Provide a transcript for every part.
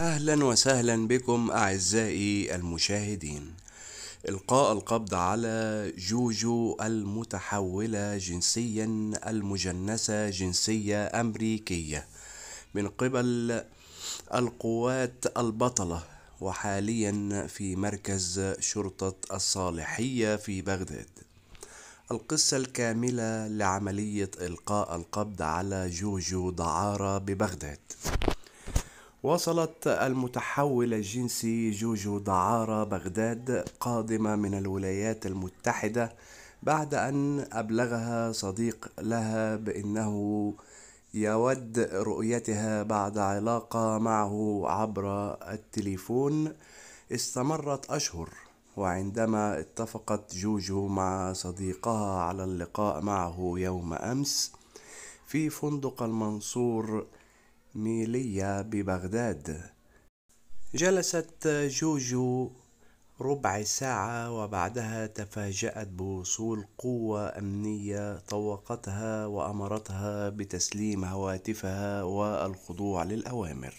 أهلا وسهلا بكم أعزائي المشاهدين إلقاء القبض على جوجو المتحولة جنسيا المجنسة جنسية أمريكية من قبل القوات البطلة وحاليا في مركز شرطة الصالحية في بغداد القصة الكاملة لعملية إلقاء القبض على جوجو دعارة ببغداد وصلت المتحول الجنسي جوجو دعارة بغداد قادمة من الولايات المتحدة بعد أن أبلغها صديق لها بأنه يود رؤيتها بعد علاقة معه عبر التليفون استمرت أشهر وعندما اتفقت جوجو مع صديقها على اللقاء معه يوم أمس في فندق المنصور ميلية ببغداد جلست جوجو ربع ساعة وبعدها تفاجأت بوصول قوة أمنية طوقتها وأمرتها بتسليم هواتفها والخضوع للأوامر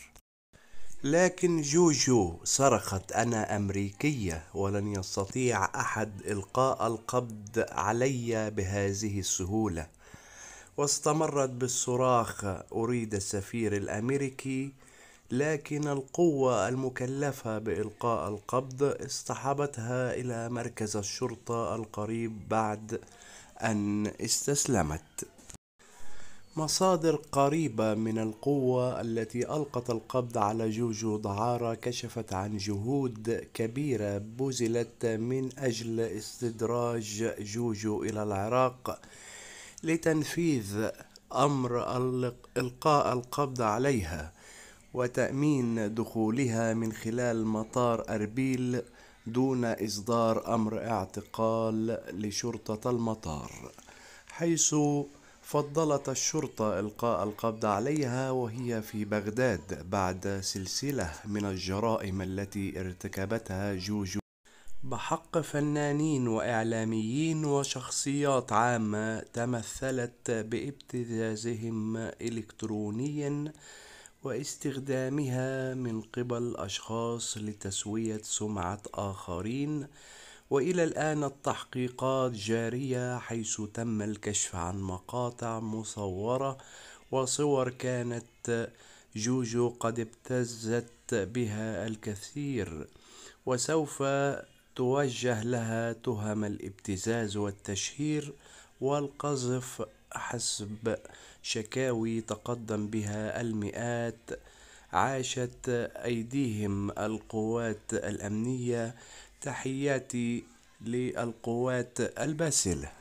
لكن جوجو صرخت أنا أمريكية ولن يستطيع أحد إلقاء القبض علي بهذه السهولة واستمرت بالصراخ أريد السفير الأمريكي لكن القوة المكلفة بإلقاء القبض اصطحبتها إلى مركز الشرطة القريب بعد أن استسلمت مصادر قريبة من القوة التي ألقت القبض على جوجو دعارة كشفت عن جهود كبيرة بذلت من أجل استدراج جوجو إلى العراق لتنفيذ أمر إلقاء القبض عليها وتأمين دخولها من خلال مطار أربيل دون إصدار أمر اعتقال لشرطة المطار حيث فضلت الشرطة إلقاء القبض عليها وهي في بغداد بعد سلسلة من الجرائم التي ارتكبتها جوجو بحق فنانين وإعلاميين وشخصيات عامة تمثلت بابتزازهم إلكترونيا واستخدامها من قبل أشخاص لتسوية سمعة آخرين وإلى الآن التحقيقات جارية حيث تم الكشف عن مقاطع مصورة وصور كانت جوجو قد ابتزت بها الكثير وسوف توجه لها تهم الابتزاز والتشهير والقذف حسب شكاوي تقدم بها المئات عاشت أيديهم القوات الأمنية تحياتي للقوات الباسلة